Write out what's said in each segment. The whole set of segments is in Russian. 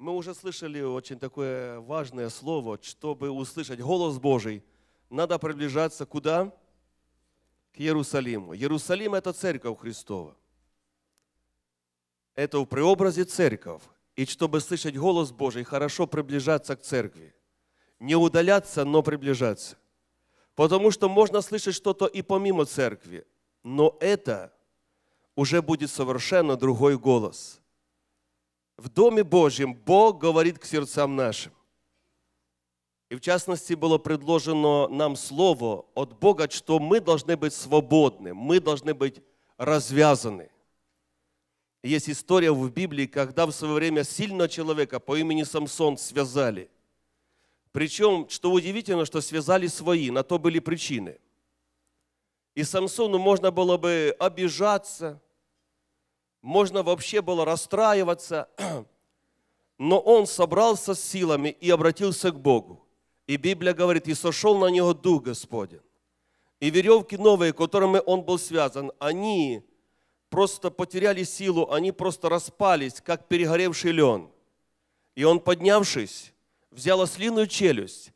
Мы уже слышали очень такое важное слово, чтобы услышать голос Божий, надо приближаться куда? К Иерусалиму. Иерусалим – это церковь Христова. Это в преобразе церковь. И чтобы слышать голос Божий, хорошо приближаться к церкви. Не удаляться, но приближаться. Потому что можно слышать что-то и помимо церкви, но это уже будет совершенно другой голос – в Доме Божьем Бог говорит к сердцам нашим. И в частности было предложено нам слово от Бога, что мы должны быть свободны, мы должны быть развязаны. Есть история в Библии, когда в свое время сильного человека по имени Самсон связали. Причем, что удивительно, что связали свои, на то были причины. И Самсону можно было бы обижаться – можно вообще было расстраиваться, но он собрался с силами и обратился к Богу. И Библия говорит, и сошел на него Дух Господень. И веревки новые, которыми он был связан, они просто потеряли силу, они просто распались, как перегоревший лен. И он, поднявшись, взял ослиную челюсть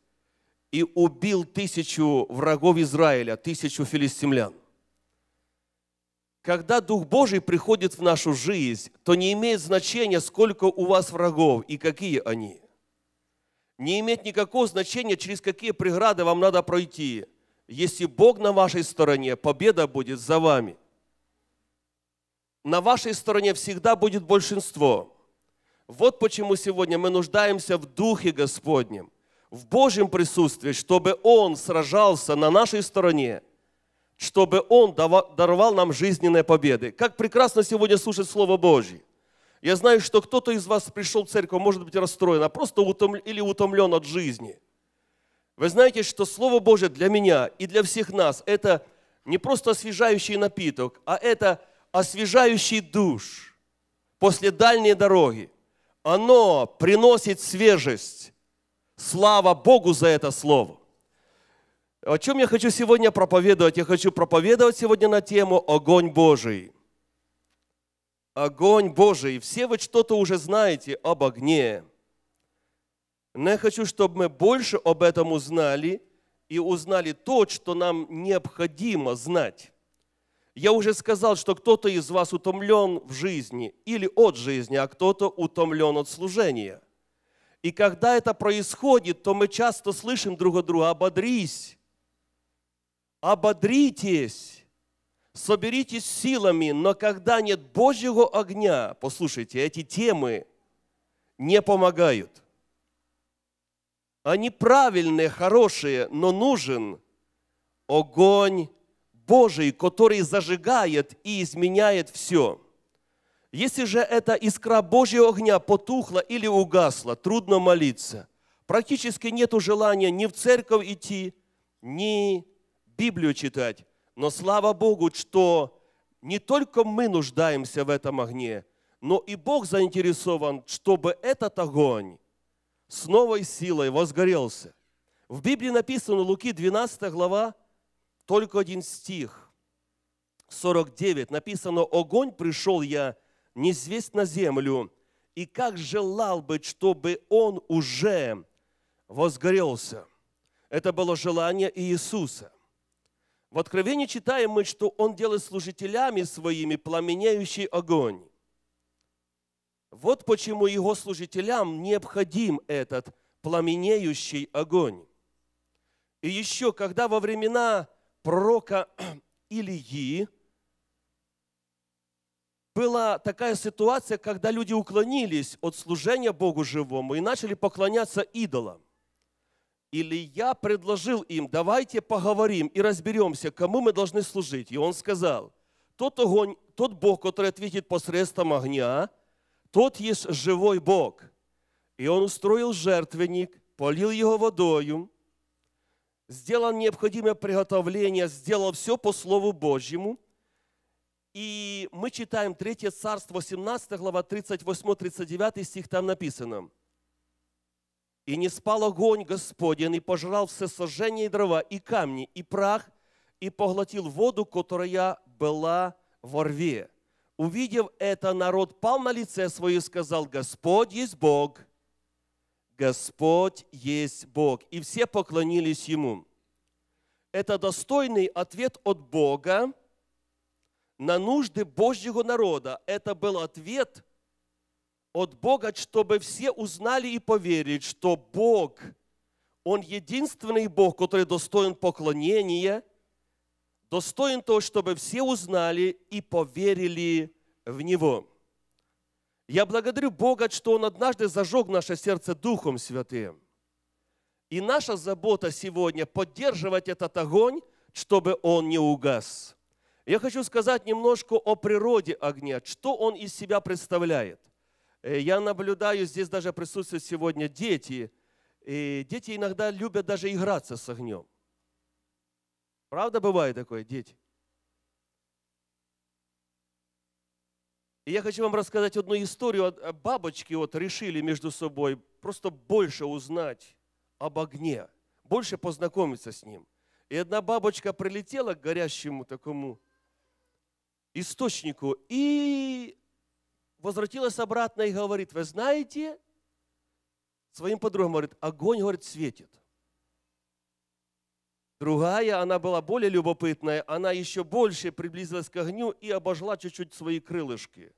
и убил тысячу врагов Израиля, тысячу филистимлян. Когда Дух Божий приходит в нашу жизнь, то не имеет значения, сколько у вас врагов и какие они. Не имеет никакого значения, через какие преграды вам надо пройти. Если Бог на вашей стороне, победа будет за вами. На вашей стороне всегда будет большинство. Вот почему сегодня мы нуждаемся в Духе Господнем, в Божьем присутствии, чтобы Он сражался на нашей стороне – чтобы Он даровал нам жизненные победы. Как прекрасно сегодня слушать Слово Божье. Я знаю, что кто-то из вас пришел в церковь, может быть, расстроен, а просто утомлен или утомлен от жизни. Вы знаете, что Слово Божье для меня и для всех нас – это не просто освежающий напиток, а это освежающий душ после дальней дороги. Оно приносит свежесть. Слава Богу за это Слово. О чем я хочу сегодня проповедовать? Я хочу проповедовать сегодня на тему «Огонь Божий». Огонь Божий. Все вы что-то уже знаете об огне. Но я хочу, чтобы мы больше об этом узнали и узнали то, что нам необходимо знать. Я уже сказал, что кто-то из вас утомлен в жизни или от жизни, а кто-то утомлен от служения. И когда это происходит, то мы часто слышим друг от друга «ободрись», ободритесь, соберитесь силами, но когда нет Божьего огня, послушайте, эти темы не помогают. Они правильные, хорошие, но нужен огонь Божий, который зажигает и изменяет все. Если же эта искра Божьего огня потухла или угасла, трудно молиться. Практически нет желания ни в церковь идти, ни Библию читать. Но слава Богу, что не только мы нуждаемся в этом огне, но и Бог заинтересован, чтобы этот огонь с новой силой возгорелся. В Библии написано, Луки 12 глава, только один стих, 49, написано, «Огонь пришел я неизвестно на землю, и как желал бы, чтобы он уже возгорелся». Это было желание Иисуса. В Откровении читаем мы, что Он делает служителями своими пламенеющий огонь. Вот почему Его служителям необходим этот пламенеющий огонь. И еще, когда во времена пророка Илии была такая ситуация, когда люди уклонились от служения Богу живому и начали поклоняться идолам – или я предложил им, давайте поговорим и разберемся, кому мы должны служить. И он сказал, тот огонь, тот Бог, который ответит посредством огня, тот есть живой Бог. И он устроил жертвенник, полил его водою, сделал необходимое приготовление, сделал все по Слову Божьему. И мы читаем 3 Царство, 17 глава, 38-39 стих, там написано – и не спал огонь Господень, и пожрал все сожжение и дрова, и камни, и прах, и поглотил воду, которая была во рве. Увидев это, народ пал на лице свое и сказал, Господь есть Бог, Господь есть Бог. И все поклонились Ему. Это достойный ответ от Бога на нужды Божьего народа. Это был ответ – от Бога, чтобы все узнали и поверили, что Бог, Он единственный Бог, который достоин поклонения, достоин того, чтобы все узнали и поверили в Него. Я благодарю Бога, что Он однажды зажег наше сердце Духом Святым. И наша забота сегодня – поддерживать этот огонь, чтобы он не угас. Я хочу сказать немножко о природе огня, что он из себя представляет – Э, я наблюдаю, здесь даже присутствуют сегодня дети. И дети иногда любят даже играться с огнем. Правда бывает такое, дети? И я хочу вам рассказать одну историю. Э, бабочки вот решили между собой просто больше узнать об огне, больше познакомиться с ним. И одна бабочка прилетела к горящему такому источнику и возвратилась обратно и говорит, вы знаете, своим подругам говорит, огонь, говорит, светит. Другая, она была более любопытная, она еще больше приблизилась к огню и обожгла чуть-чуть свои крылышки.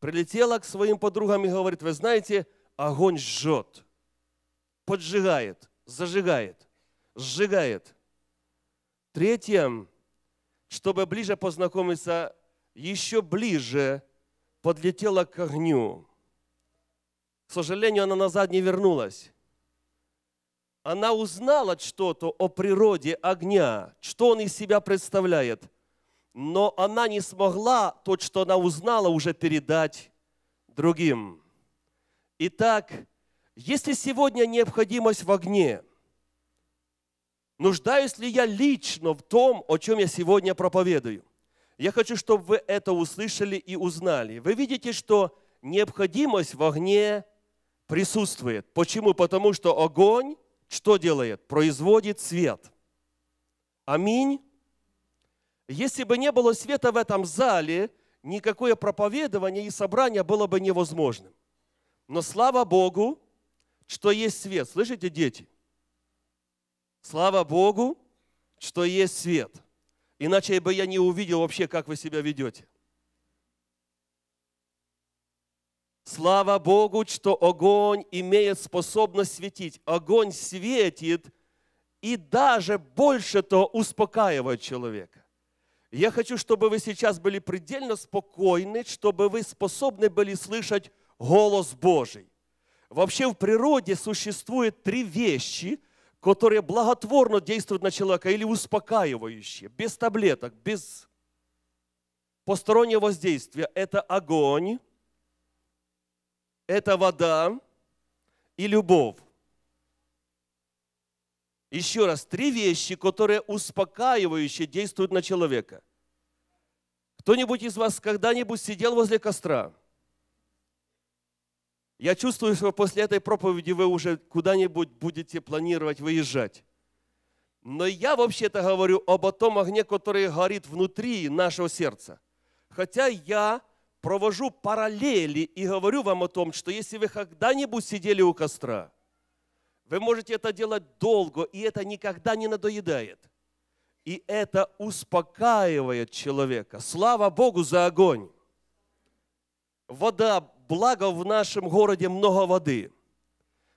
Прилетела к своим подругам и говорит, вы знаете, огонь жжет, поджигает, зажигает, сжигает. Третье, чтобы ближе познакомиться, еще ближе – подлетела к огню. К сожалению, она назад не вернулась. Она узнала что-то о природе огня, что он из себя представляет. Но она не смогла то, что она узнала, уже передать другим. Итак, если сегодня необходимость в огне, нуждаюсь ли я лично в том, о чем я сегодня проповедую – я хочу, чтобы вы это услышали и узнали. Вы видите, что необходимость в огне присутствует. Почему? Потому что огонь что делает? Производит свет. Аминь. Если бы не было света в этом зале, никакое проповедование и собрание было бы невозможным. Но слава Богу, что есть свет. Слышите, дети? Слава Богу, что есть свет. Иначе бы я не увидел вообще, как вы себя ведете. Слава Богу, что огонь имеет способность светить. Огонь светит и даже больше то успокаивает человека. Я хочу, чтобы вы сейчас были предельно спокойны, чтобы вы способны были слышать голос Божий. Вообще в природе существует три вещи – которые благотворно действуют на человека или успокаивающие, без таблеток, без постороннего воздействия. Это огонь, это вода и любовь. Еще раз, три вещи, которые успокаивающие действуют на человека. Кто-нибудь из вас когда-нибудь сидел возле костра – я чувствую, что после этой проповеди вы уже куда-нибудь будете планировать выезжать. Но я вообще-то говорю об том огне, который горит внутри нашего сердца. Хотя я провожу параллели и говорю вам о том, что если вы когда-нибудь сидели у костра, вы можете это делать долго, и это никогда не надоедает. И это успокаивает человека. Слава Богу за огонь. Вода благо в нашем городе много воды.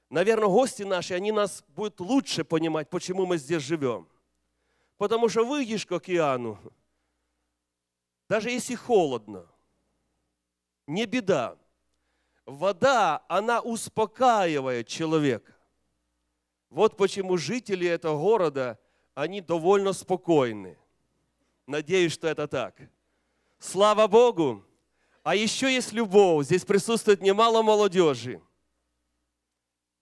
Наверное, гости наши, они нас будут лучше понимать, почему мы здесь живем. Потому что выйдешь к океану, даже если холодно, не беда. Вода, она успокаивает человека. Вот почему жители этого города, они довольно спокойны. Надеюсь, что это так. Слава Богу! А еще есть любовь. Здесь присутствует немало молодежи.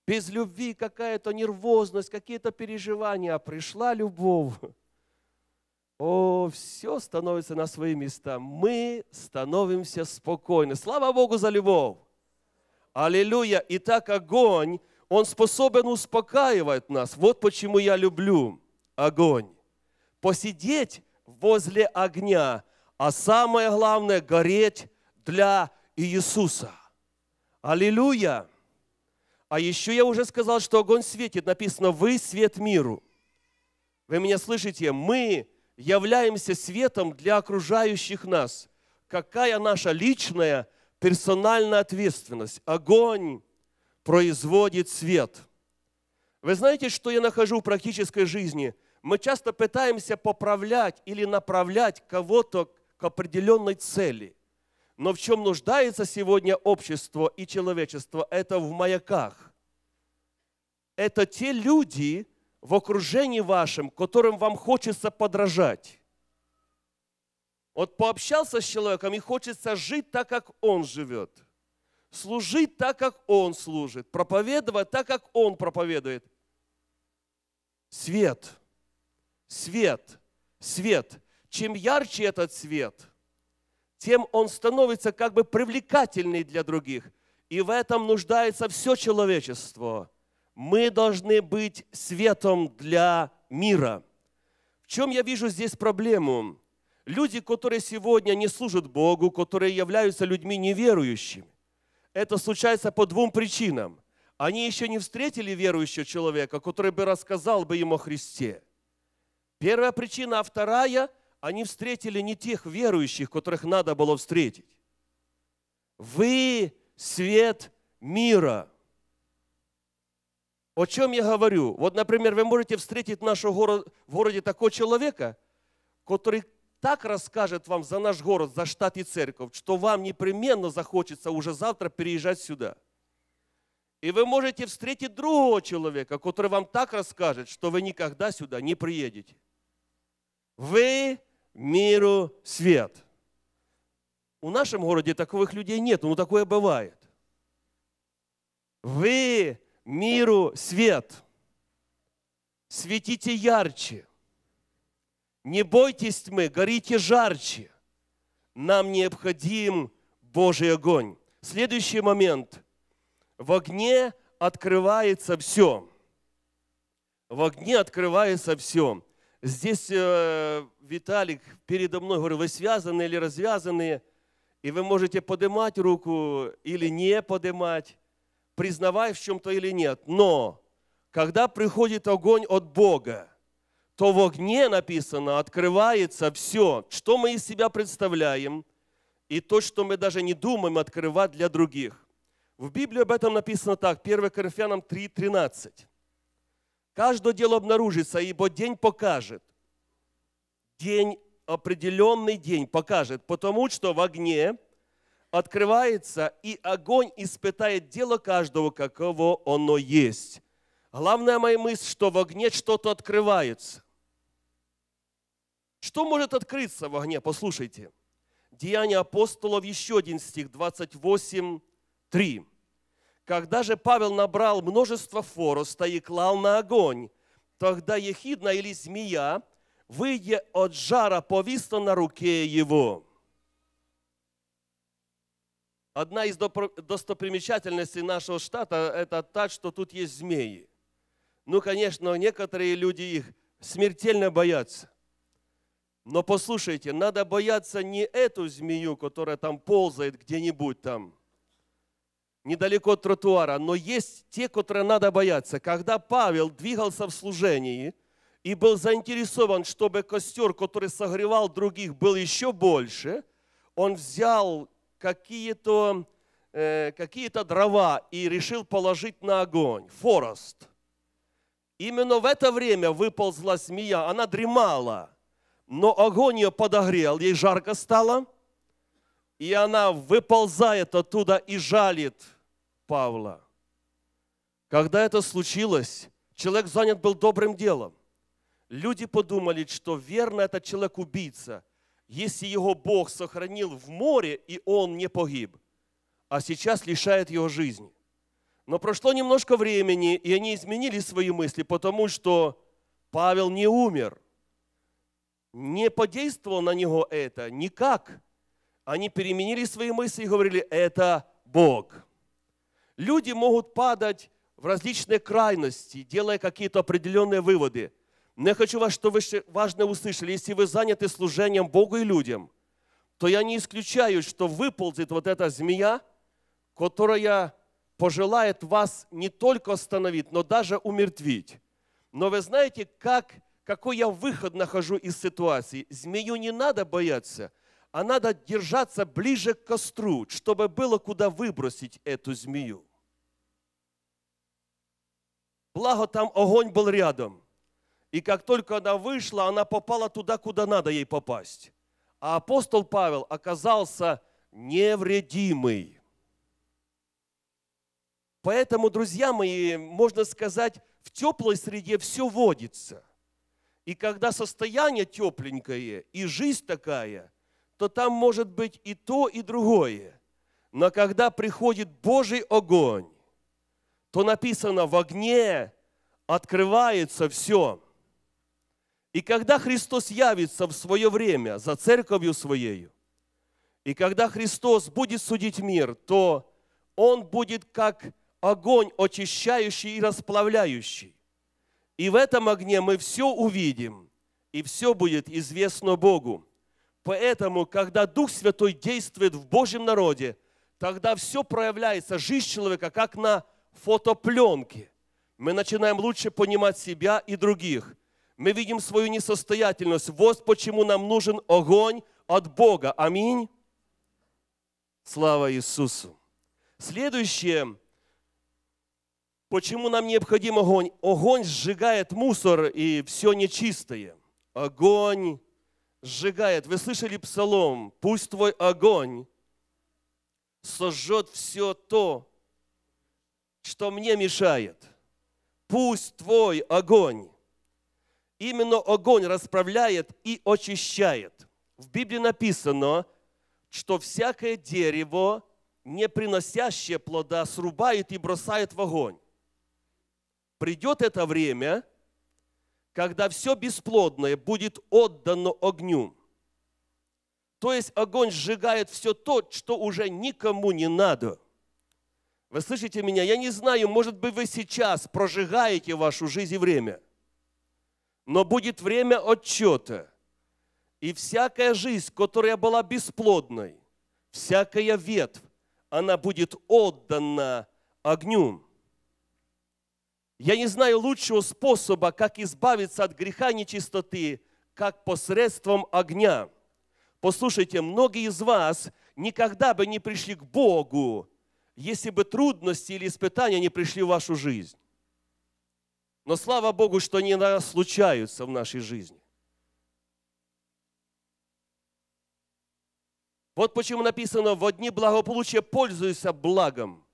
Без любви какая-то нервозность, какие-то переживания. А пришла любовь. О, все становится на свои места. Мы становимся спокойны. Слава Богу за любовь. Аллилуйя. И так огонь, он способен успокаивать нас. Вот почему я люблю огонь. Посидеть возле огня, а самое главное – гореть для Иисуса. Аллилуйя! А еще я уже сказал, что огонь светит. Написано, вы свет миру. Вы меня слышите? Мы являемся светом для окружающих нас. Какая наша личная, персональная ответственность? Огонь производит свет. Вы знаете, что я нахожу в практической жизни? Мы часто пытаемся поправлять или направлять кого-то к определенной цели – но в чем нуждается сегодня общество и человечество, это в маяках. Это те люди в окружении вашем, которым вам хочется подражать. Вот пообщался с человеком и хочется жить так, как он живет. Служить так, как он служит. Проповедовать так, как он проповедует. Свет, свет, свет. Чем ярче этот свет – тем он становится как бы привлекательный для других. И в этом нуждается все человечество. Мы должны быть светом для мира. В чем я вижу здесь проблему? Люди, которые сегодня не служат Богу, которые являются людьми неверующими, это случается по двум причинам. Они еще не встретили верующего человека, который бы рассказал бы ему о Христе. Первая причина, а вторая – они встретили не тех верующих, которых надо было встретить. Вы свет мира. О чем я говорю? Вот, например, вы можете встретить в нашем город, в городе такого человека, который так расскажет вам за наш город, за штат и церковь, что вам непременно захочется уже завтра переезжать сюда. И вы можете встретить другого человека, который вам так расскажет, что вы никогда сюда не приедете. Вы миру свет. У нашем городе таковых людей нет, но ну, такое бывает. Вы миру свет. Светите ярче. Не бойтесь тьмы, горите жарче. Нам необходим Божий огонь. Следующий момент. В огне открывается все. В огне открывается все. Здесь э, Виталик передо мной говорит: вы связаны или развязаны, и вы можете поднимать руку или не поднимать, признавая в чем-то или нет. Но когда приходит огонь от Бога, то в огне написано, открывается все, что мы из себя представляем, и то, что мы даже не думаем открывать для других. В Библии об этом написано так, 1 Коринфянам 3, 13. Каждое дело обнаружится, ибо день покажет. День, определенный день покажет, потому что в огне открывается, и огонь испытает дело каждого, каково оно есть. Главная моя мысль, что в огне что-то открывается. Что может открыться в огне? Послушайте. Деяния апостолов, еще один стих, 28, 3. Когда же Павел набрал множество фороста и клал на огонь, тогда ехидна или змея, выйдя от жара, повисла на руке его. Одна из достопримечательностей нашего штата – это та, что тут есть змеи. Ну, конечно, некоторые люди их смертельно боятся. Но послушайте, надо бояться не эту змею, которая там ползает где-нибудь там – недалеко от тротуара, но есть те, которые надо бояться. Когда Павел двигался в служении и был заинтересован, чтобы костер, который согревал других, был еще больше, он взял какие-то э, какие дрова и решил положить на огонь. Форест. Именно в это время выползла змея, она дремала, но огонь ее подогрел, ей жарко стало – и она выползает оттуда и жалит Павла. Когда это случилось, человек занят был добрым делом. Люди подумали, что верно этот человек убийца, если его Бог сохранил в море, и он не погиб, а сейчас лишает его жизни. Но прошло немножко времени, и они изменили свои мысли, потому что Павел не умер. Не подействовал на него это никак. Они переменили свои мысли и говорили, это Бог. Люди могут падать в различные крайности, делая какие-то определенные выводы. Но я хочу вас, что вы важно услышали. Если вы заняты служением Богу и людям, то я не исключаю, что выползет вот эта змея, которая пожелает вас не только остановить, но даже умертвить. Но вы знаете, как, какой я выход нахожу из ситуации? Змею не надо бояться – а надо держаться ближе к костру, чтобы было куда выбросить эту змею. Благо там огонь был рядом. И как только она вышла, она попала туда, куда надо ей попасть. А апостол Павел оказался невредимый. Поэтому, друзья мои, можно сказать, в теплой среде все водится. И когда состояние тепленькое и жизнь такая – то там может быть и то, и другое. Но когда приходит Божий огонь, то написано в огне открывается все. И когда Христос явится в свое время за церковью своею, и когда Христос будет судить мир, то Он будет как огонь очищающий и расплавляющий. И в этом огне мы все увидим, и все будет известно Богу. Поэтому, когда Дух Святой действует в Божьем народе, тогда все проявляется, жизнь человека, как на фотопленке. Мы начинаем лучше понимать себя и других. Мы видим свою несостоятельность. Вот почему нам нужен огонь от Бога. Аминь. Слава Иисусу. Следующее. Почему нам необходим огонь? Огонь сжигает мусор и все нечистое. Огонь сжигает. Вы слышали псалом? Пусть твой огонь сожжет все то, что мне мешает. Пусть твой огонь. Именно огонь расправляет и очищает. В Библии написано, что всякое дерево, не приносящее плода, срубают и бросают в огонь. Придет это время – когда все бесплодное будет отдано огню. То есть огонь сжигает все то, что уже никому не надо. Вы слышите меня? Я не знаю, может быть, вы сейчас прожигаете вашу жизнь и время. Но будет время отчета. И всякая жизнь, которая была бесплодной, всякая ветвь, она будет отдана огню. Я не знаю лучшего способа, как избавиться от греха нечистоты, как посредством огня. Послушайте, многие из вас никогда бы не пришли к Богу, если бы трудности или испытания не пришли в вашу жизнь. Но слава Богу, что они нас случаются в нашей жизни. Вот почему написано, в дни благополучия пользуйся благом,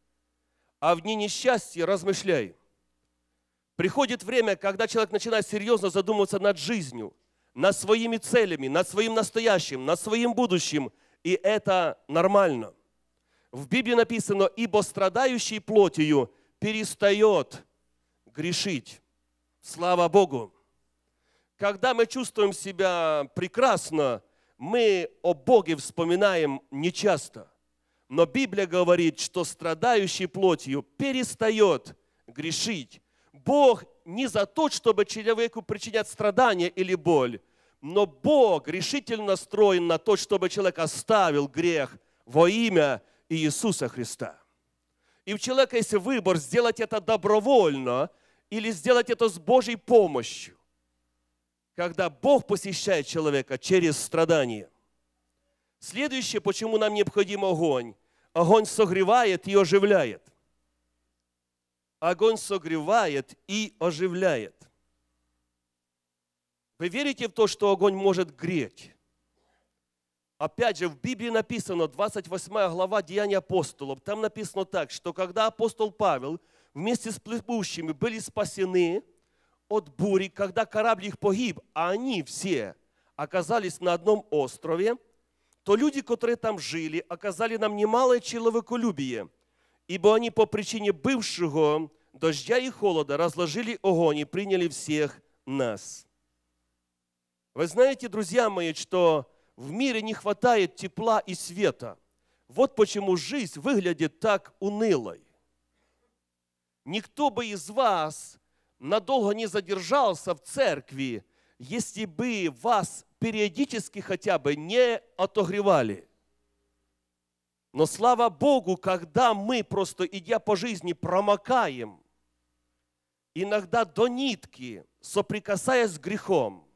а в дни несчастья размышляй. Приходит время, когда человек начинает серьезно задумываться над жизнью, над своими целями, над своим настоящим, над своим будущим. И это нормально. В Библии написано, ибо страдающий плотью перестает грешить. Слава Богу! Когда мы чувствуем себя прекрасно, мы о Боге вспоминаем нечасто. Но Библия говорит, что страдающий плотью перестает грешить. Бог не за то, чтобы человеку причинять страдания или боль, но Бог решительно настроен на то, чтобы человек оставил грех во имя Иисуса Христа. И у человека есть выбор сделать это добровольно или сделать это с Божьей помощью, когда Бог посещает человека через страдания. Следующее, почему нам необходим огонь. Огонь согревает и оживляет огонь согревает и оживляет. Вы верите в то, что огонь может греть? Опять же, в Библии написано, 28 глава Деяния апостолов, там написано так, что когда апостол Павел вместе с плывущими были спасены от бури, когда корабль их погиб, а они все оказались на одном острове, то люди, которые там жили, оказали нам немалое человеколюбие – Ибо они по причине бывшего дождя и холода разложили огонь и приняли всех нас. Вы знаете, друзья мои, что в мире не хватает тепла и света. Вот почему жизнь выглядит так унылой. Никто бы из вас надолго не задержался в церкви, если бы вас периодически хотя бы не отогревали. Но слава Богу, когда мы просто, идя по жизни, промокаем, иногда до нитки, соприкасаясь с грехом,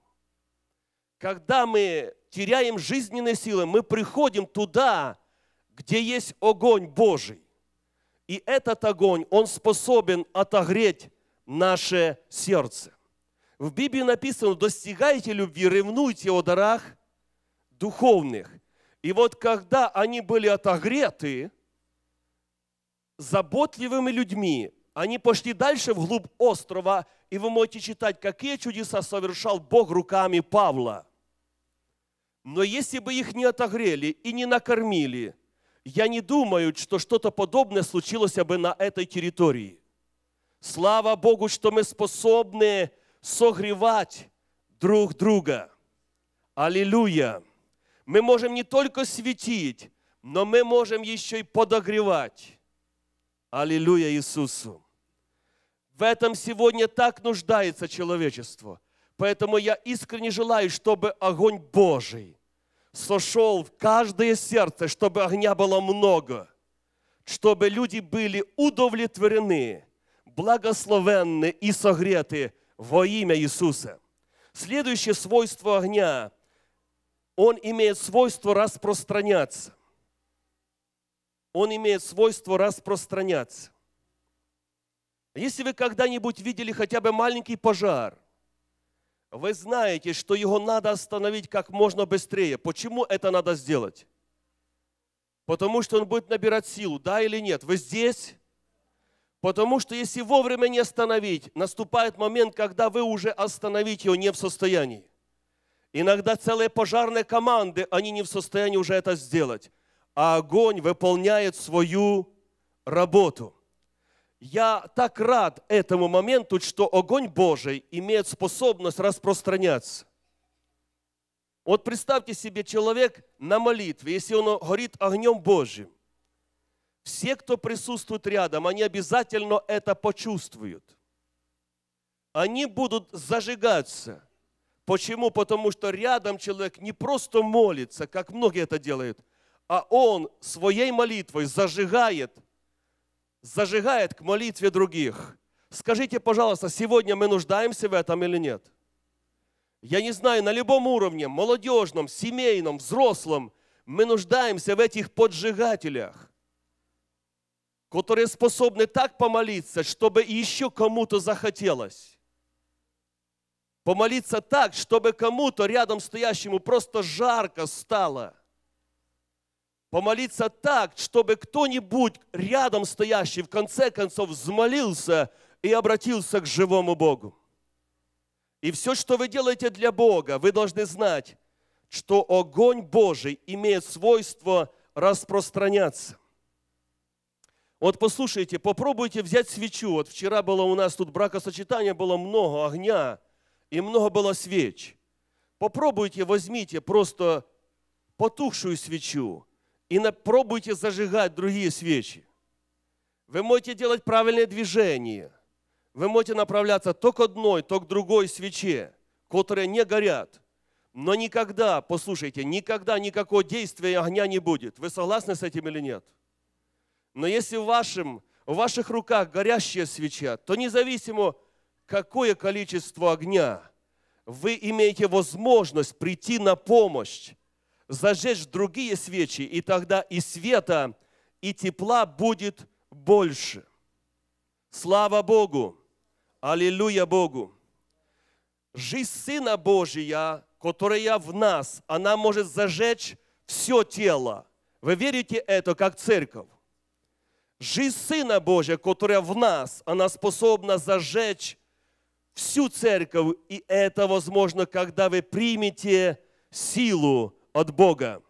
когда мы теряем жизненные силы, мы приходим туда, где есть огонь Божий. И этот огонь, он способен отогреть наше сердце. В Библии написано, достигайте любви, ревнуйте о дарах духовных – и вот когда они были отогреты заботливыми людьми, они пошли дальше вглубь острова, и вы можете читать, какие чудеса совершал Бог руками Павла. Но если бы их не отогрели и не накормили, я не думаю, что что-то подобное случилось бы на этой территории. Слава Богу, что мы способны согревать друг друга. Аллилуйя! мы можем не только светить, но мы можем еще и подогревать. Аллилуйя Иисусу! В этом сегодня так нуждается человечество. Поэтому я искренне желаю, чтобы огонь Божий сошел в каждое сердце, чтобы огня было много, чтобы люди были удовлетворены, благословенны и согреты во имя Иисуса. Следующее свойство огня он имеет свойство распространяться. Он имеет свойство распространяться. Если вы когда-нибудь видели хотя бы маленький пожар, вы знаете, что его надо остановить как можно быстрее. Почему это надо сделать? Потому что он будет набирать силу, да или нет. Вы здесь? Потому что если вовремя не остановить, наступает момент, когда вы уже остановить его не в состоянии. Иногда целые пожарные команды, они не в состоянии уже это сделать. А огонь выполняет свою работу. Я так рад этому моменту, что огонь Божий имеет способность распространяться. Вот представьте себе человек на молитве, если он горит огнем Божьим. Все, кто присутствует рядом, они обязательно это почувствуют. Они будут зажигаться – Почему? Потому что рядом человек не просто молится, как многие это делают, а он своей молитвой зажигает, зажигает к молитве других. Скажите, пожалуйста, сегодня мы нуждаемся в этом или нет? Я не знаю, на любом уровне, молодежном, семейном, взрослом, мы нуждаемся в этих поджигателях, которые способны так помолиться, чтобы еще кому-то захотелось. Помолиться так, чтобы кому-то рядом стоящему просто жарко стало. Помолиться так, чтобы кто-нибудь рядом стоящий в конце концов взмолился и обратился к живому Богу. И все, что вы делаете для Бога, вы должны знать, что огонь Божий имеет свойство распространяться. Вот послушайте, попробуйте взять свечу. Вот вчера было у нас тут бракосочетание, было много огня и много было свеч. Попробуйте, возьмите просто потухшую свечу и пробуйте зажигать другие свечи. Вы можете делать правильные движения. Вы можете направляться то к одной, то к другой свече, которые не горят. Но никогда, послушайте, никогда никакого действия огня не будет. Вы согласны с этим или нет? Но если в, вашем, в ваших руках горящая свеча, то независимо, какое количество огня вы имеете возможность прийти на помощь, зажечь другие свечи, и тогда и света, и тепла будет больше. Слава Богу! Аллилуйя Богу! Жизнь Сына Божия, которая в нас, она может зажечь все тело. Вы верите это, как церковь? Жизнь Сына Божия, которая в нас, она способна зажечь всю церковь, и это возможно, когда вы примете силу от Бога.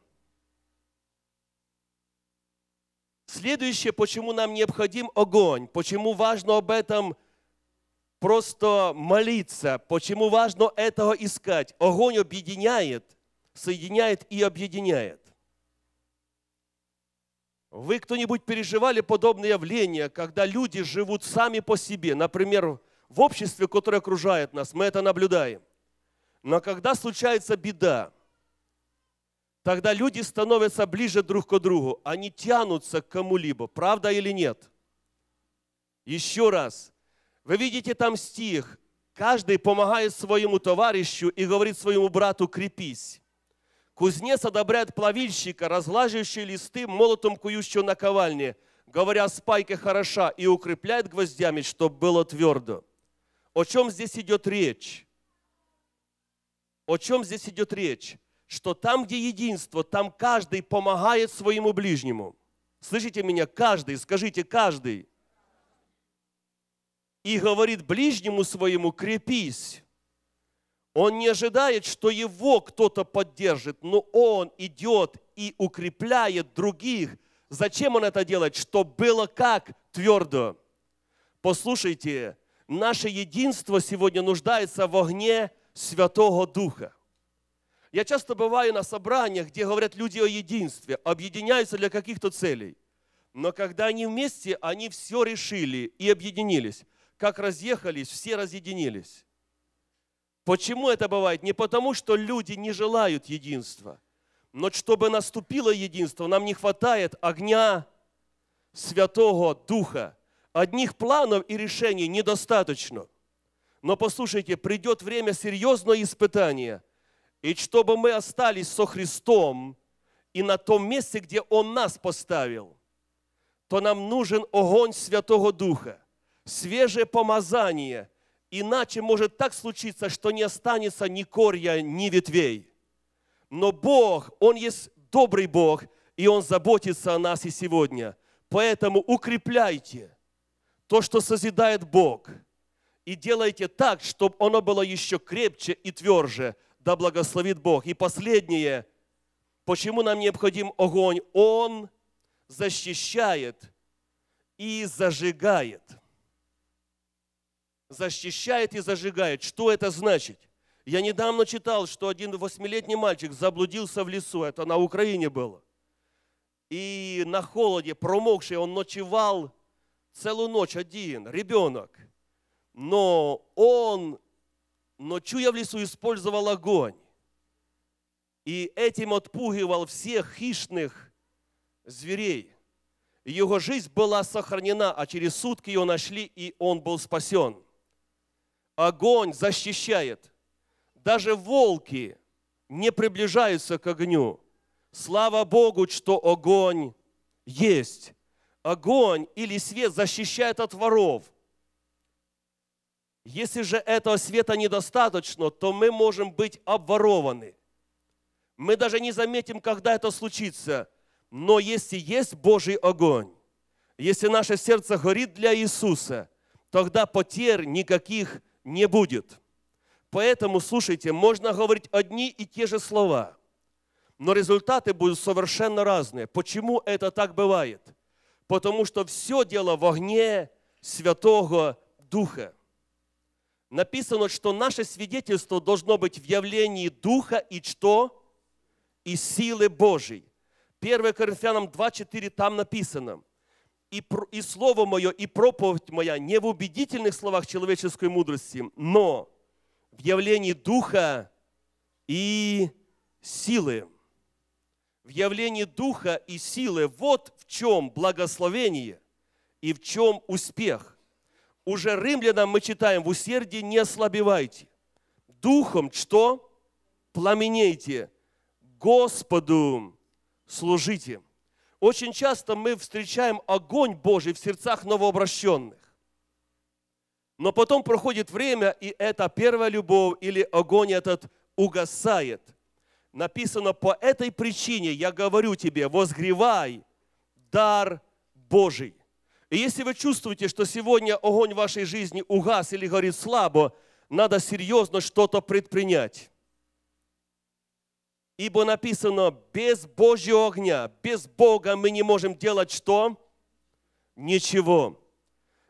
Следующее, почему нам необходим огонь, почему важно об этом просто молиться, почему важно этого искать. Огонь объединяет, соединяет и объединяет. Вы кто-нибудь переживали подобные явления, когда люди живут сами по себе? Например, в обществе, которое окружает нас. Мы это наблюдаем. Но когда случается беда, тогда люди становятся ближе друг к другу. Они тянутся к кому-либо. Правда или нет? Еще раз. Вы видите там стих. Каждый помогает своему товарищу и говорит своему брату «крепись». Кузнец одобряет плавильщика, разлаживающий листы, молотом кующего ковальне, говоря, спайка хороша, и укрепляет гвоздями, чтоб было твердо. О чем здесь идет речь? О чем здесь идет речь? Что там, где единство, там каждый помогает своему ближнему. Слышите меня? Каждый, скажите, каждый. И говорит ближнему своему, крепись. Он не ожидает, что его кто-то поддержит, но он идет и укрепляет других. Зачем он это делает? Чтобы было как твердо. Послушайте, наше единство сегодня нуждается в огне Святого Духа. Я часто бываю на собраниях, где говорят люди о единстве, объединяются для каких-то целей. Но когда они вместе, они все решили и объединились. Как разъехались, все разъединились. Почему это бывает? Не потому, что люди не желают единства, но чтобы наступило единство, нам не хватает огня Святого Духа, Одних планов и решений недостаточно. Но послушайте, придет время серьезного испытания. И чтобы мы остались со Христом и на том месте, где Он нас поставил, то нам нужен огонь Святого Духа, свежее помазание. Иначе может так случиться, что не останется ни корья, ни ветвей. Но Бог, Он есть добрый Бог, и Он заботится о нас и сегодня. Поэтому укрепляйте, то, что созидает Бог, и делайте так, чтобы оно было еще крепче и тверже, да благословит Бог. И последнее, почему нам необходим огонь? Он защищает и зажигает. Защищает и зажигает. Что это значит? Я недавно читал, что один восьмилетний мальчик заблудился в лесу, это на Украине было. И на холоде, промокший, он ночевал целую ночь один, ребенок. Но он, но ночуя в лесу, использовал огонь. И этим отпугивал всех хищных зверей. Его жизнь была сохранена, а через сутки его нашли, и он был спасен. Огонь защищает. Даже волки не приближаются к огню. Слава Богу, что огонь есть огонь или свет защищает от воров. Если же этого света недостаточно, то мы можем быть обворованы. Мы даже не заметим, когда это случится. Но если есть Божий огонь, если наше сердце горит для Иисуса, тогда потерь никаких не будет. Поэтому, слушайте, можно говорить одни и те же слова, но результаты будут совершенно разные. Почему это так бывает? потому что все дело в огне Святого Духа. Написано, что наше свидетельство должно быть в явлении Духа и что? И силы Божьей. 1 Коринфянам 2.4 там написано. И, «И слово мое, и проповедь моя не в убедительных словах человеческой мудрости, но в явлении Духа и силы в явлении духа и силы. Вот в чем благословение и в чем успех. Уже римлянам мы читаем, в усердии не ослабевайте. Духом что? Пламенейте. Господу служите. Очень часто мы встречаем огонь Божий в сердцах новообращенных. Но потом проходит время, и эта первая любовь или огонь этот угасает – написано, по этой причине я говорю тебе, возгревай дар Божий. И если вы чувствуете, что сегодня огонь вашей жизни угас или горит слабо, надо серьезно что-то предпринять. Ибо написано, без Божьего огня, без Бога мы не можем делать что? Ничего.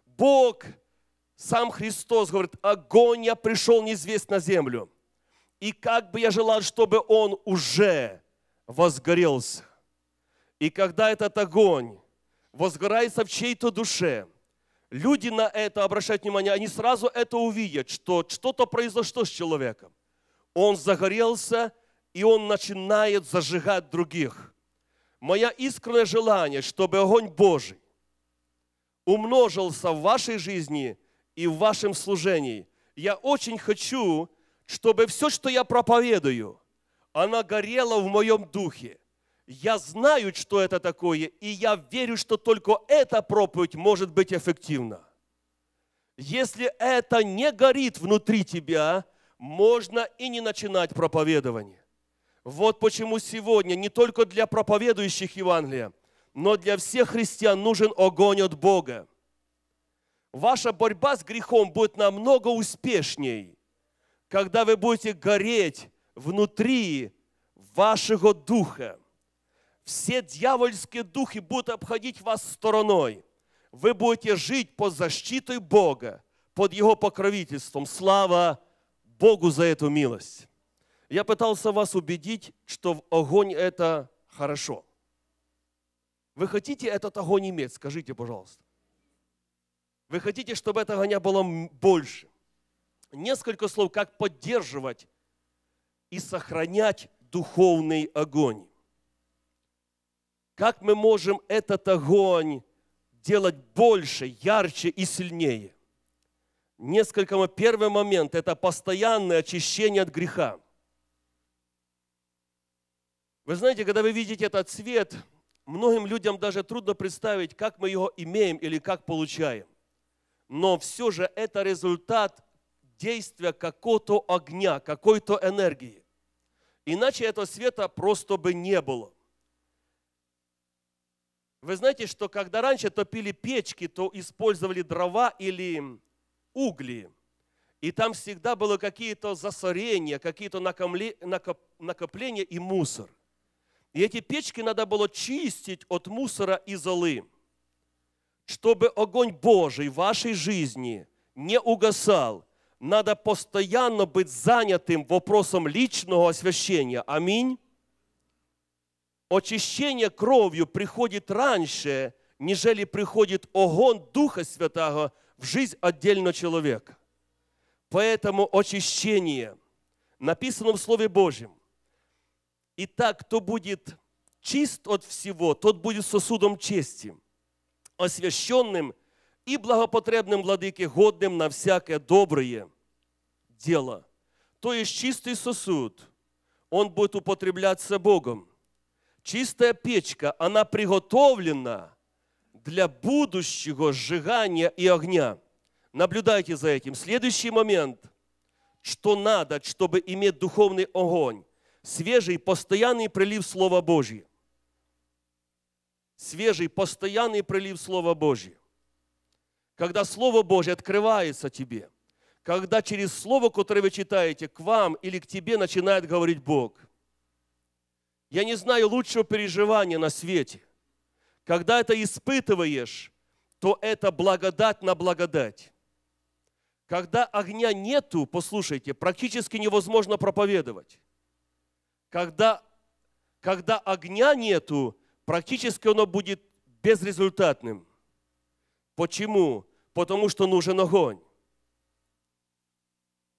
Бог, сам Христос говорит, огонь я пришел неизвестно землю. И как бы я желал, чтобы он уже возгорелся. И когда этот огонь возгорается в чьей-то душе, люди на это обращают внимание, они сразу это увидят, что что-то произошло с человеком. Он загорелся, и он начинает зажигать других. Мое искреннее желание, чтобы огонь Божий умножился в вашей жизни и в вашем служении. Я очень хочу, чтобы все, что я проповедую, оно горело в моем духе. Я знаю, что это такое, и я верю, что только эта проповедь может быть эффективна. Если это не горит внутри тебя, можно и не начинать проповедование. Вот почему сегодня не только для проповедующих Евангелия, но для всех христиан нужен огонь от Бога. Ваша борьба с грехом будет намного успешней, когда вы будете гореть внутри вашего духа, все дьявольские духи будут обходить вас стороной. Вы будете жить под защитой Бога, под Его покровительством. Слава Богу за эту милость. Я пытался вас убедить, что огонь – это хорошо. Вы хотите этот огонь иметь? Скажите, пожалуйста. Вы хотите, чтобы этого огня было больше? несколько слов, как поддерживать и сохранять духовный огонь. Как мы можем этот огонь делать больше, ярче и сильнее? Несколько, первый момент – это постоянное очищение от греха. Вы знаете, когда вы видите этот цвет, многим людям даже трудно представить, как мы его имеем или как получаем. Но все же это результат действия какого-то огня, какой-то энергии. Иначе этого света просто бы не было. Вы знаете, что когда раньше топили печки, то использовали дрова или угли. И там всегда было какие-то засорения, какие-то накопления и мусор. И эти печки надо было чистить от мусора и золы, чтобы огонь Божий в вашей жизни не угасал, надо постоянно быть занятым вопросом личного освящения. Аминь. Очищение кровью приходит раньше, нежели приходит огонь Духа Святого в жизнь отдельно человека. Поэтому очищение написано в Слове Божьем. Итак, кто будет чист от всего, тот будет сосудом чести, освященным и благопотребным владыке, годным на всякое доброе – дело. То есть чистый сосуд, он будет употребляться Богом. Чистая печка, она приготовлена для будущего сжигания и огня. Наблюдайте за этим. Следующий момент, что надо, чтобы иметь духовный огонь. Свежий, постоянный прилив Слова Божьего. Свежий, постоянный прилив Слова Божьего. Когда Слово Божье открывается тебе – когда через слово, которое вы читаете, к вам или к тебе начинает говорить Бог. Я не знаю лучшего переживания на свете. Когда это испытываешь, то это благодать на благодать. Когда огня нету, послушайте, практически невозможно проповедовать. Когда, когда огня нету, практически оно будет безрезультатным. Почему? Потому что нужен огонь.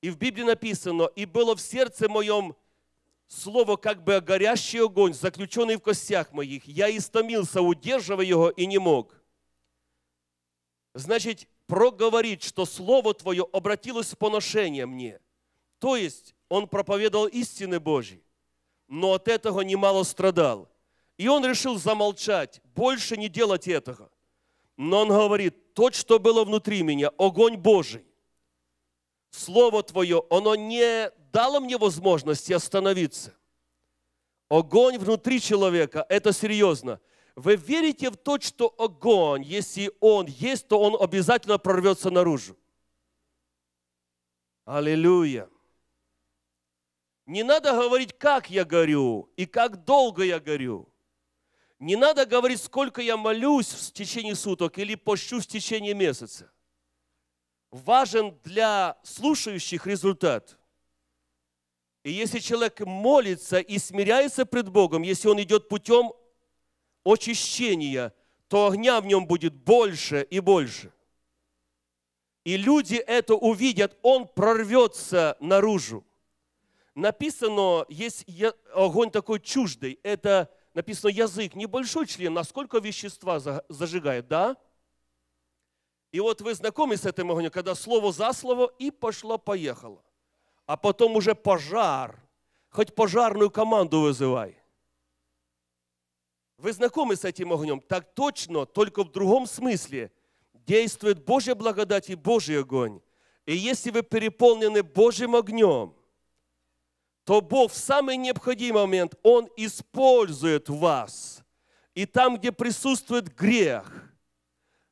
И в Библии написано, и было в сердце моем слово, как бы горящий огонь, заключенный в костях моих. Я истомился, удерживая его, и не мог. Значит, пророк говорит, что слово твое обратилось в поношение мне. То есть, он проповедовал истины Божьи, но от этого немало страдал. И он решил замолчать, больше не делать этого. Но он говорит, то, что было внутри меня, огонь Божий, Слово Твое, оно не дало мне возможности остановиться. Огонь внутри человека, это серьезно. Вы верите в то, что огонь, если он есть, то он обязательно прорвется наружу. Аллилуйя. Не надо говорить, как я горю и как долго я горю. Не надо говорить, сколько я молюсь в течение суток или пощу в течение месяца важен для слушающих результат. И если человек молится и смиряется пред Богом, если он идет путем очищения, то огня в нем будет больше и больше. И люди это увидят, он прорвется наружу. Написано, есть огонь такой чуждый, это написано язык, небольшой член, насколько вещества зажигает, да? И вот вы знакомы с этим огнем, когда слово за слово и пошло-поехало. А потом уже пожар. Хоть пожарную команду вызывай. Вы знакомы с этим огнем? Так точно, только в другом смысле. Действует Божья благодать и Божий огонь. И если вы переполнены Божьим огнем, то Бог в самый необходимый момент, Он использует вас. И там, где присутствует грех –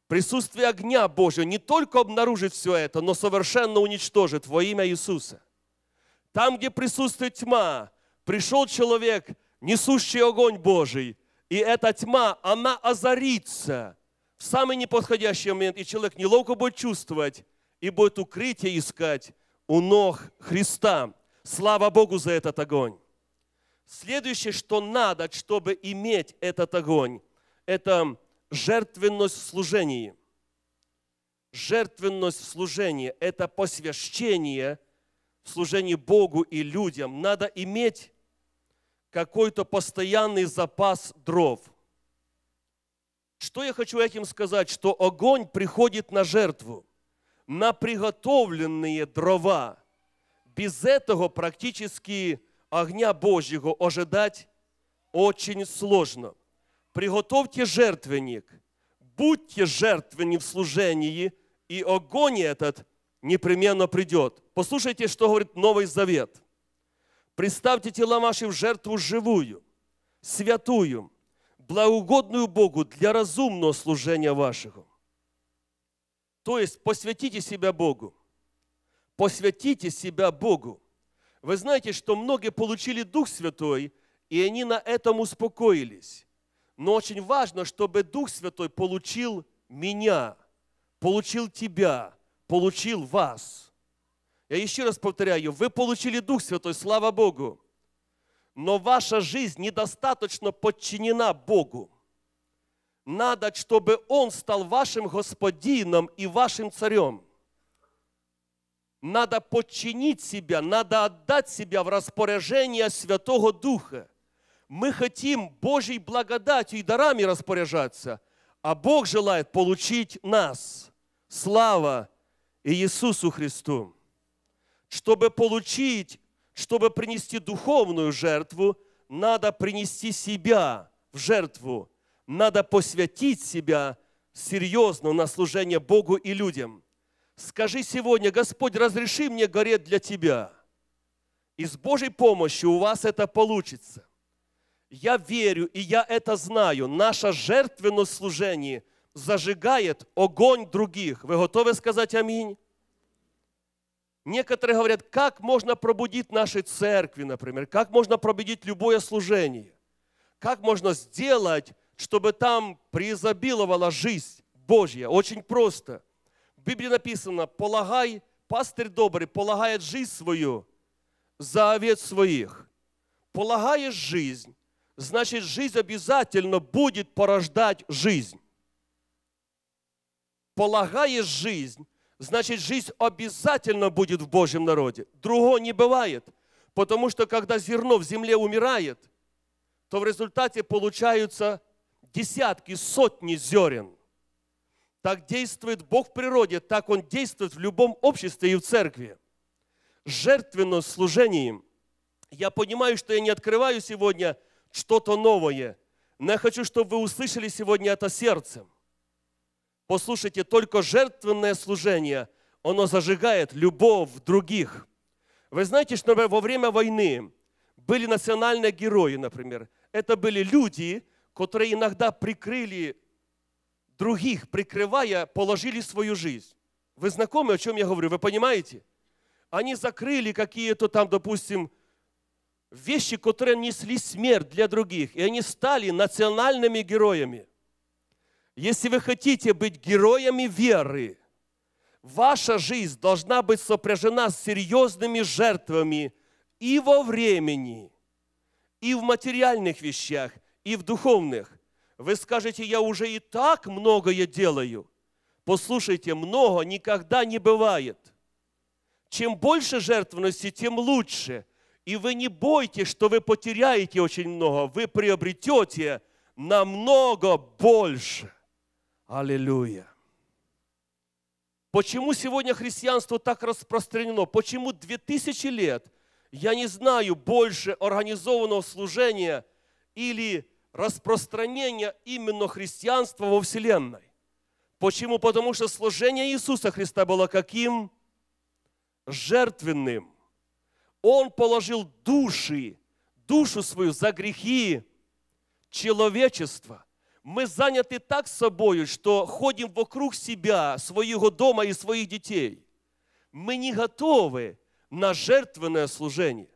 Присутствие огня Божьего не только обнаружит все это, но совершенно уничтожит во имя Иисуса. Там, где присутствует тьма, пришел человек, несущий огонь Божий, и эта тьма, она озарится в самый неподходящий момент, и человек неловко будет чувствовать, и будет укрытие искать у ног Христа. Слава Богу за этот огонь. Следующее, что надо, чтобы иметь этот огонь, это жертвенность в служении. Жертвенность в служении – это посвящение в служении Богу и людям. Надо иметь какой-то постоянный запас дров. Что я хочу этим сказать? Что огонь приходит на жертву, на приготовленные дрова. Без этого практически огня Божьего ожидать очень сложно – приготовьте жертвенник, будьте жертвенни в служении, и огонь этот непременно придет. Послушайте, что говорит Новый Завет. Представьте тела ваши в жертву живую, святую, благоугодную Богу для разумного служения вашего. То есть посвятите себя Богу. Посвятите себя Богу. Вы знаете, что многие получили Дух Святой, и они на этом успокоились. Но очень важно, чтобы Дух Святой получил меня, получил тебя, получил вас. Я еще раз повторяю, вы получили Дух Святой, слава Богу. Но ваша жизнь недостаточно подчинена Богу. Надо, чтобы Он стал вашим господином и вашим царем. Надо подчинить себя, надо отдать себя в распоряжение Святого Духа. Мы хотим Божьей благодатью и дарами распоряжаться, а Бог желает получить нас. Слава Иисусу Христу! Чтобы получить, чтобы принести духовную жертву, надо принести себя в жертву, надо посвятить себя серьезно на служение Богу и людям. Скажи сегодня, Господь, разреши мне гореть для Тебя. И с Божьей помощью у вас это получится – я верю, и я это знаю. Наше жертвенное служение зажигает огонь других. Вы готовы сказать аминь? Некоторые говорят, как можно пробудить нашей церкви, например, как можно пробудить любое служение, как можно сделать, чтобы там преизобиловала жизнь Божья. Очень просто. В Библии написано, полагай, пастырь добрый полагает жизнь свою за овец своих. Полагаешь жизнь, значит жизнь обязательно будет порождать жизнь. Полагаешь жизнь, значит жизнь обязательно будет в Божьем народе. Другого не бывает, потому что когда зерно в земле умирает, то в результате получаются десятки, сотни зерен. Так действует Бог в природе, так Он действует в любом обществе и в церкви. Жертвенно служением. Я понимаю, что я не открываю сегодня – что-то новое. Но я хочу, чтобы вы услышали сегодня это сердцем. Послушайте, только жертвенное служение, оно зажигает любовь других. Вы знаете, что во время войны были национальные герои, например. Это были люди, которые иногда прикрыли других, прикрывая, положили свою жизнь. Вы знакомы, о чем я говорю? Вы понимаете? Они закрыли какие-то там, допустим, вещи, которые несли смерть для других, и они стали национальными героями. Если вы хотите быть героями веры, ваша жизнь должна быть сопряжена с серьезными жертвами и во времени, и в материальных вещах, и в духовных. Вы скажете, я уже и так многое делаю. Послушайте, много никогда не бывает. Чем больше жертвенности, тем лучше – и вы не бойтесь, что вы потеряете очень много, вы приобретете намного больше. Аллилуйя. Почему сегодня христианство так распространено? Почему 2000 лет, я не знаю, больше организованного служения или распространения именно христианства во Вселенной? Почему? Потому что служение Иисуса Христа было каким? Жертвенным. Он положил души, душу свою за грехи человечества. Мы заняты так собою, что ходим вокруг себя, своего дома и своих детей. Мы не готовы на жертвенное служение.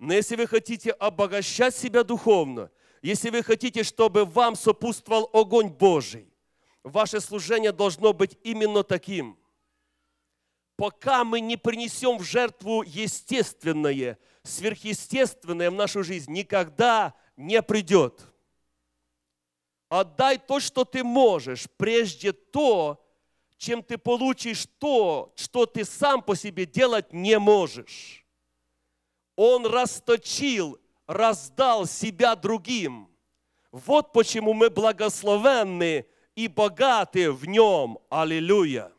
Но если вы хотите обогащать себя духовно, если вы хотите, чтобы вам сопутствовал огонь Божий, ваше служение должно быть именно таким – пока мы не принесем в жертву естественное, сверхъестественное в нашу жизнь, никогда не придет. Отдай то, что ты можешь, прежде то, чем ты получишь то, что ты сам по себе делать не можешь. Он расточил, раздал себя другим. Вот почему мы благословенны и богаты в нем. Аллилуйя!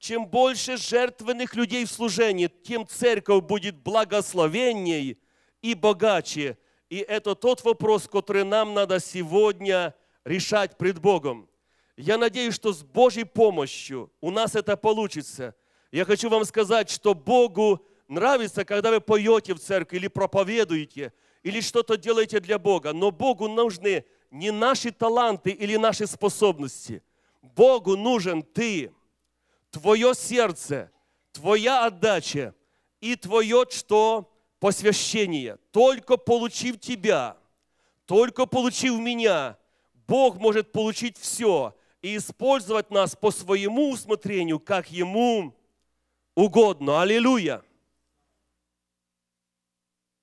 Чем больше жертвенных людей в служении, тем церковь будет благословенней и богаче. И это тот вопрос, который нам надо сегодня решать пред Богом. Я надеюсь, что с Божьей помощью у нас это получится. Я хочу вам сказать, что Богу нравится, когда вы поете в церкви или проповедуете, или что-то делаете для Бога. Но Богу нужны не наши таланты или наши способности. Богу нужен ты твое сердце, твоя отдача и твое что? Посвящение. Только получив тебя, только получив меня, Бог может получить все и использовать нас по своему усмотрению, как Ему угодно. Аллилуйя!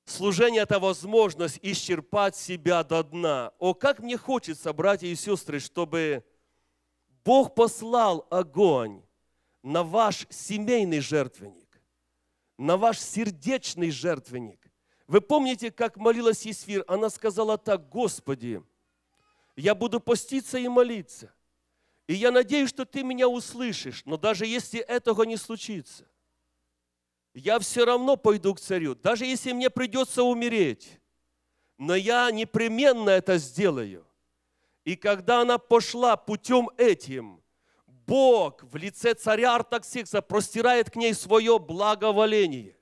Служение – это возможность исчерпать себя до дна. О, как мне хочется, братья и сестры, чтобы Бог послал огонь на ваш семейный жертвенник, на ваш сердечный жертвенник. Вы помните, как молилась Есфир? Она сказала так, Господи, я буду поститься и молиться. И я надеюсь, что ты меня услышишь, но даже если этого не случится, я все равно пойду к царю, даже если мне придется умереть, но я непременно это сделаю. И когда она пошла путем этим, Бог в лице царя Артаксикса простирает к ней свое благоволение.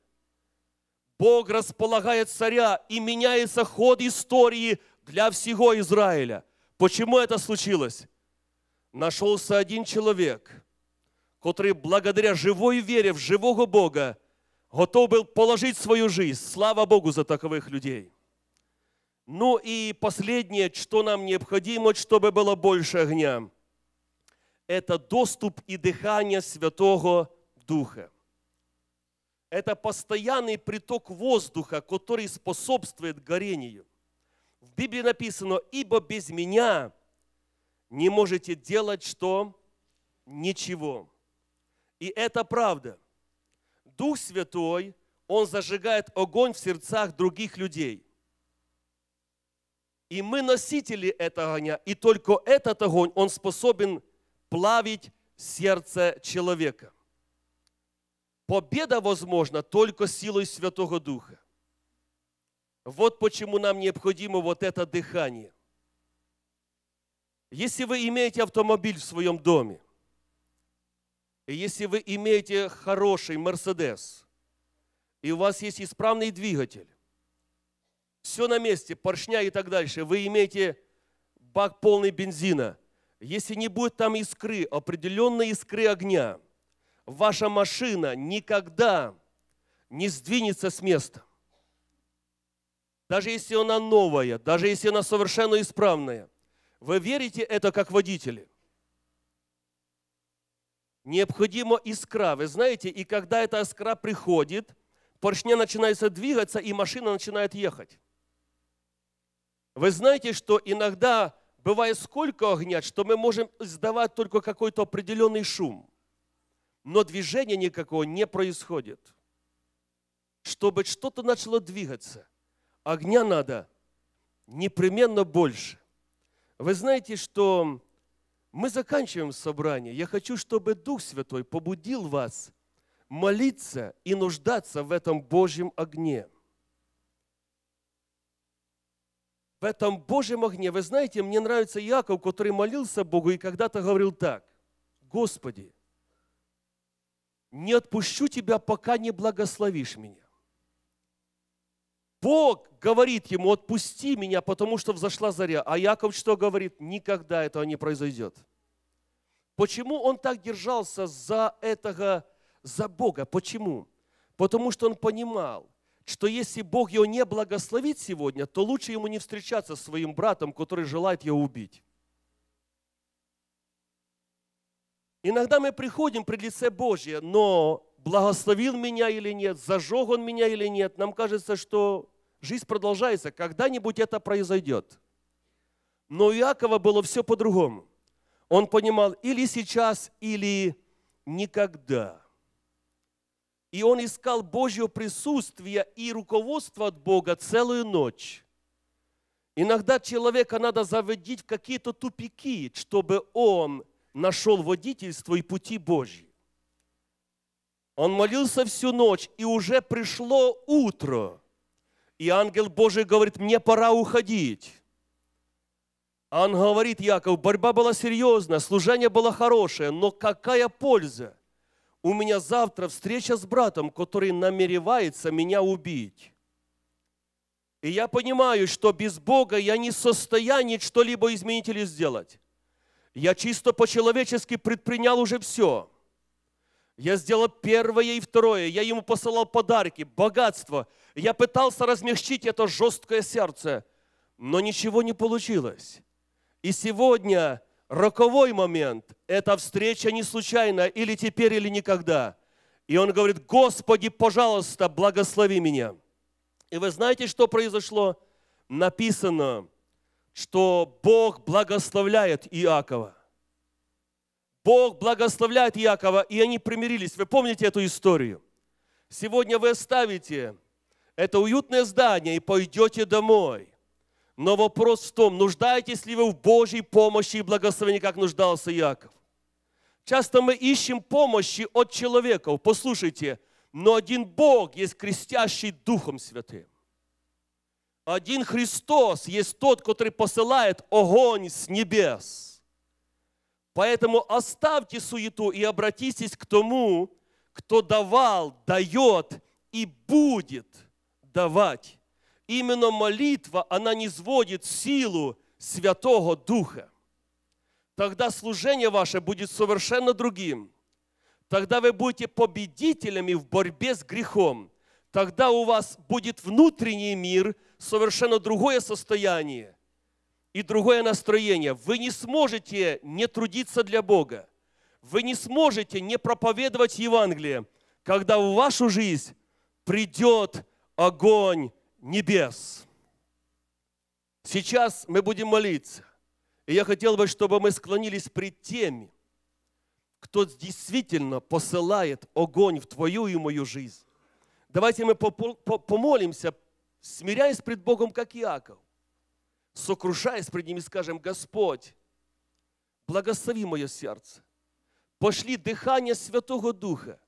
Бог располагает царя и меняется ход истории для всего Израиля. Почему это случилось? Нашелся один человек, который благодаря живой вере в живого Бога готов был положить свою жизнь. Слава Богу за таковых людей. Ну и последнее, что нам необходимо, чтобы было больше огня – это доступ и дыхание Святого Духа. Это постоянный приток воздуха, который способствует горению. В Библии написано, ибо без меня не можете делать что? Ничего. И это правда. Дух Святой, Он зажигает огонь в сердцах других людей. И мы носители этого огня, и только этот огонь, он способен сплавить сердце человека. Победа возможна только силой Святого Духа. Вот почему нам необходимо вот это дыхание. Если вы имеете автомобиль в своем доме, и если вы имеете хороший Мерседес, и у вас есть исправный двигатель, все на месте, поршня и так дальше, вы имеете бак полный бензина – если не будет там искры, определенной искры огня, ваша машина никогда не сдвинется с места. Даже если она новая, даже если она совершенно исправная. Вы верите это как водители? Необходима искра, вы знаете, и когда эта искра приходит, поршня начинается двигаться, и машина начинает ехать. Вы знаете, что иногда бывает сколько огня, что мы можем издавать только какой-то определенный шум, но движения никакого не происходит. Чтобы что-то начало двигаться, огня надо непременно больше. Вы знаете, что мы заканчиваем собрание. Я хочу, чтобы Дух Святой побудил вас молиться и нуждаться в этом Божьем огне – в этом Божьем огне. Вы знаете, мне нравится Яков, который молился Богу и когда-то говорил так. Господи, не отпущу тебя, пока не благословишь меня. Бог говорит ему, отпусти меня, потому что взошла заря. А Яков что говорит? Никогда этого не произойдет. Почему он так держался за этого, за Бога? Почему? Потому что он понимал, что если Бог его не благословит сегодня, то лучше ему не встречаться с своим братом, который желает его убить. Иногда мы приходим пред лице Божье, но благословил меня или нет, зажег он меня или нет, нам кажется, что жизнь продолжается, когда-нибудь это произойдет. Но у Иакова было все по-другому. Он понимал, или сейчас, или никогда – и он искал Божье присутствие и руководство от Бога целую ночь. Иногда человека надо заводить в какие-то тупики, чтобы он нашел водительство и пути Божьи. Он молился всю ночь, и уже пришло утро. И ангел Божий говорит, мне пора уходить. Он говорит, Яков, борьба была серьезная, служение было хорошее, но какая польза? у меня завтра встреча с братом, который намеревается меня убить. И я понимаю, что без Бога я не в состоянии что-либо изменить или сделать. Я чисто по-человечески предпринял уже все. Я сделал первое и второе. Я ему посылал подарки, богатство. Я пытался размягчить это жесткое сердце, но ничего не получилось. И сегодня роковой момент. Эта встреча не случайна, или теперь, или никогда. И он говорит, Господи, пожалуйста, благослови меня. И вы знаете, что произошло? Написано, что Бог благословляет Иакова. Бог благословляет Иакова, и они примирились. Вы помните эту историю? Сегодня вы оставите это уютное здание и пойдете домой. Но вопрос в том, нуждаетесь ли вы в Божьей помощи и благословении, как нуждался Яков. Часто мы ищем помощи от человеков. Послушайте, но один Бог есть крестящий Духом Святым. Один Христос есть тот, который посылает огонь с небес. Поэтому оставьте суету и обратитесь к тому, кто давал, дает и будет давать именно молитва, она не сводит силу Святого Духа. Тогда служение ваше будет совершенно другим. Тогда вы будете победителями в борьбе с грехом. Тогда у вас будет внутренний мир, совершенно другое состояние и другое настроение. Вы не сможете не трудиться для Бога. Вы не сможете не проповедовать Евангелие, когда в вашу жизнь придет огонь небес. Сейчас мы будем молиться. И я хотел бы, чтобы мы склонились пред теми, кто действительно посылает огонь в твою и мою жизнь. Давайте мы помолимся, смиряясь пред Богом, как Иаков, сокрушаясь пред Ним и скажем, Господь, благослови мое сердце, пошли дыхание Святого Духа,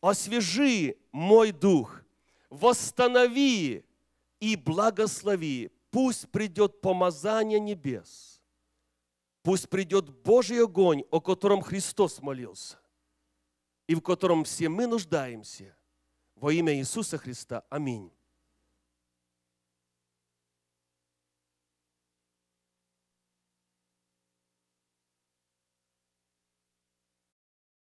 освежи мой дух, восстанови и благослови. Пусть придет помазание небес. Пусть придет Божий огонь, о котором Христос молился, и в котором все мы нуждаемся. Во имя Иисуса Христа. Аминь.